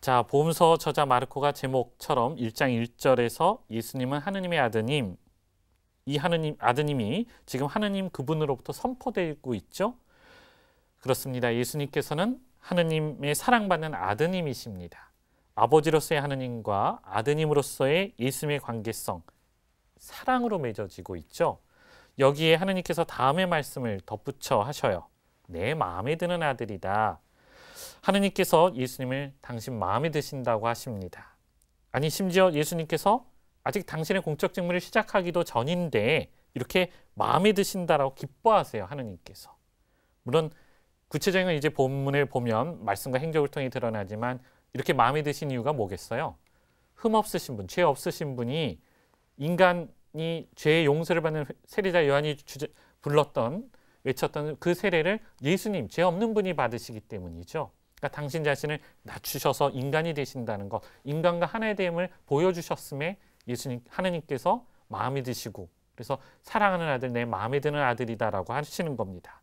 자, 보험서 저자 마르코가 제목처럼 1장 1절에서 예수님은 하느님의 아드님, 이 하느님 아드님이 지금 하느님 그분으로부터 선포되고 있죠. 그렇습니다. 예수님께서는 하느님의 사랑받는 아드님이십니다. 아버지로서의 하느님과 아드님으로서의 예수님의 관계성, 사랑으로 맺어지고 있죠. 여기에 하느님께서 다음의 말씀을 덧붙여 하셔요. 내 마음에 드는 아들이다. 하느님께서 예수님을 당신 마음에 드신다고 하십니다. 아니 심지어 예수님께서 아직 당신의 공적 직무를 시작하기도 전인데 이렇게 마음에 드신다라고 기뻐하세요 하느님께서. 물론 구체적인 이제 본문을 보면 말씀과 행적을 통해 드러나지만 이렇게 마음에 드신 이유가 뭐겠어요? 흠 없으신 분, 죄 없으신 분이 인간이 죄의 용서를 받는 세례자 요한이 주제, 불렀던 외쳤던 그 세례를 예수님, 죄 없는 분이 받으시기 때문이죠. 그러니까 당신 자신을 낮추셔서 인간이 되신다는 것, 인간과 하나의 됨을 보여주셨음에 예수님 하나님께서 마음이 드시고 그래서 사랑하는 아들 내 마음에 드는 아들이다라고 하시는 겁니다.